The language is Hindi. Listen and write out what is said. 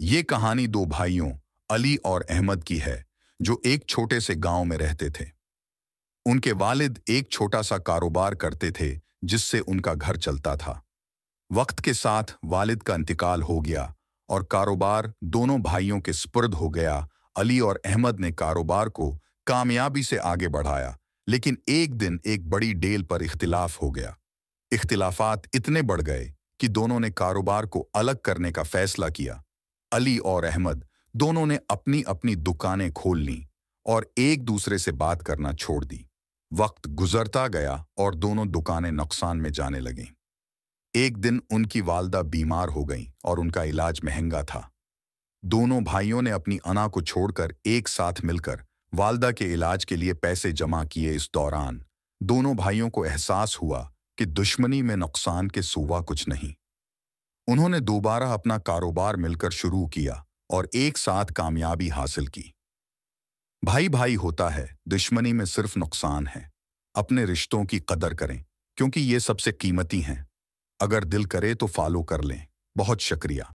ये कहानी दो भाइयों अली और अहमद की है जो एक छोटे से गांव में रहते थे उनके वालिद एक छोटा सा कारोबार करते थे जिससे उनका घर चलता था वक्त के साथ वालिद का इंतकाल हो गया और कारोबार दोनों भाइयों के स्पर्द हो गया अली और अहमद ने कारोबार को कामयाबी से आगे बढ़ाया लेकिन एक दिन एक बड़ी डेल पर इख्तिलाफ हो गया इख्तिलाफात इतने बढ़ गए कि दोनों ने कारोबार को अलग करने का फैसला किया अली और अहमद दोनों ने अपनी अपनी दुकानें खोल लीं और एक दूसरे से बात करना छोड़ दी वक्त गुजरता गया और दोनों दुकानें नुकसान में जाने लगीं एक दिन उनकी वालदा बीमार हो गई और उनका इलाज महंगा था दोनों भाइयों ने अपनी अना को छोड़कर एक साथ मिलकर वालदा के इलाज के लिए पैसे जमा किए इस दौरान दोनों भाइयों को एहसास हुआ कि दुश्मनी में नुकसान के सुवा कुछ नहीं उन्होंने दोबारा अपना कारोबार मिलकर शुरू किया और एक साथ कामयाबी हासिल की भाई भाई होता है दुश्मनी में सिर्फ नुकसान है अपने रिश्तों की कदर करें क्योंकि ये सबसे कीमती हैं अगर दिल करे तो फॉलो कर लें बहुत शुक्रिया